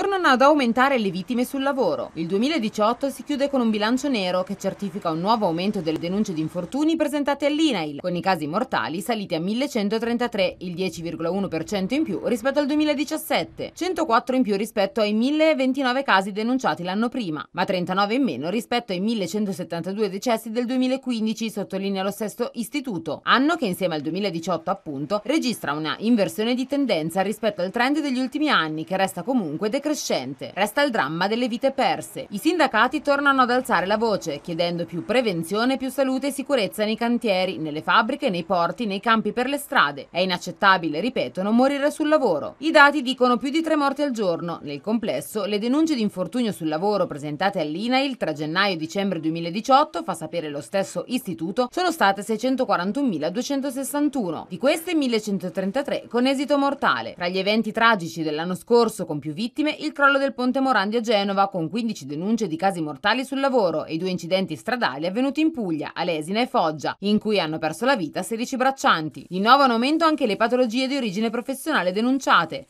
Tornano ad aumentare le vittime sul lavoro. Il 2018 si chiude con un bilancio nero che certifica un nuovo aumento delle denunce di infortuni presentate all'INAIL, con i casi mortali saliti a 1133, il 10,1% in più rispetto al 2017, 104 in più rispetto ai 1029 casi denunciati l'anno prima, ma 39 in meno rispetto ai 1172 decessi del 2015, sottolinea lo stesso istituto, anno che insieme al 2018 appunto registra una inversione di tendenza rispetto al trend degli ultimi anni che resta comunque decrescente crescente. Resta il dramma delle vite perse. I sindacati tornano ad alzare la voce, chiedendo più prevenzione, più salute e sicurezza nei cantieri, nelle fabbriche, nei porti, nei campi per le strade. È inaccettabile, ripetono, morire sul lavoro. I dati dicono più di tre morti al giorno. Nel complesso, le denunce di infortunio sul lavoro presentate all'INAIL tra gennaio e dicembre 2018, fa sapere lo stesso istituto, sono state 641.261. Di queste 1.133 con esito mortale. Tra gli eventi tragici dell'anno scorso con più vittime vittime il crollo del ponte Morandi a Genova, con 15 denunce di casi mortali sul lavoro e due incidenti stradali avvenuti in Puglia, Alesina e Foggia, in cui hanno perso la vita 16 braccianti. Di nuovo in aumento anche le patologie di origine professionale denunciate,